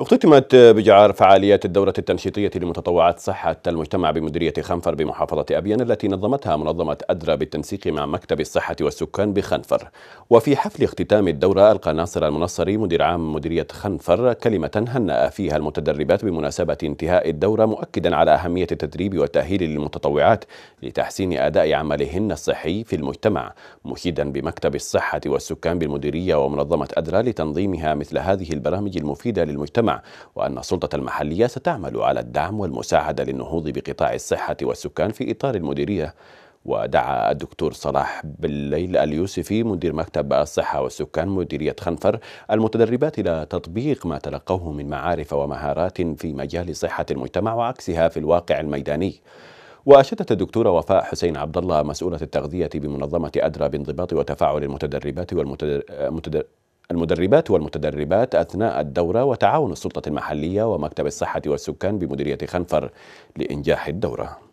اختتمت بجعار فعاليات الدورة التنشيطية لمتطوعات صحة المجتمع بمديرية خنفر بمحافظة أبيان التي نظمتها منظمة أدرى بالتنسيق مع مكتب الصحة والسكان بخنفر وفي حفل اختتام الدورة ألقى ناصر المنصري مدير عام مديرية خنفر كلمة هنأ فيها المتدربات بمناسبة انتهاء الدورة مؤكدا على أهمية التدريب والتأهيل للمتطوعات لتحسين أداء عملهن الصحي في المجتمع مشيدا بمكتب الصحة والسكان بالمديرية ومنظمة أدرى لتنظيمها مثل هذه البرامج المفيدة للمجتمع وأن السلطة المحلية ستعمل على الدعم والمساعدة للنهوض بقطاع الصحة والسكان في إطار المديرية ودعا الدكتور صلاح بالليل اليوسفي مدير مكتب الصحة والسكان مديرية خنفر المتدربات إلى تطبيق ما تلقوه من معارف ومهارات في مجال صحة المجتمع وعكسها في الواقع الميداني وأشادت الدكتورة وفاء حسين عبد الله مسؤولة التغذية بمنظمة أدرى بانضباط وتفاعل المتدربات والمتدر... متدر... المدربات والمتدربات أثناء الدورة وتعاون السلطة المحلية ومكتب الصحة والسكان بمديرية خنفر لإنجاح الدورة